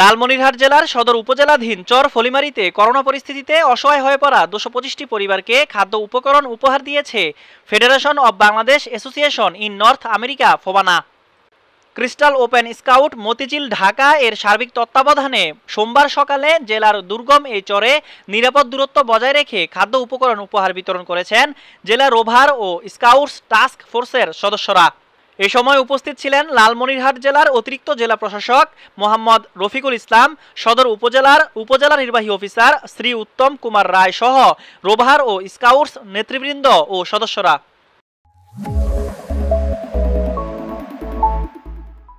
লালমনিরহাট জেলার সদর উপজেলাধীন চর ফলিমারিতে করোনা পরিস্থিতিতে অসহায় হয়ে পড়া দুশো পঁচিশটি পরিবারকে খাদ্য উপকরণ উপহার দিয়েছে Federation of Bangladesh Association in North America FOBANA Crystal Open Scout Motijheel Dhaka এর সার্বিক তত্ত্বাবধানে সোমবার সকালে জেলার দুর্গম এই চরে নিরাপদ দূরত্ব বজায় রেখে খাদ্য উপকরণ উপহার বিতরণ করেছেন জেলা রোভার ও স্কাউটস টাস্ক ফোর্সের সদস্যরা এ সময় উপস্থিত ছিলেন লালমনিরহাট জেলার অতিরিক্ত জেলা প্রশাসক মোহাম্মদ রফিকুল ইসলাম সদর উপজেলার উপজেলা নির্বাহী অফিসার শ্রী উত্তম কুমার রায় সহ রোভার ও স্কাউটস নেতৃবৃন্দ ও সদস্যরা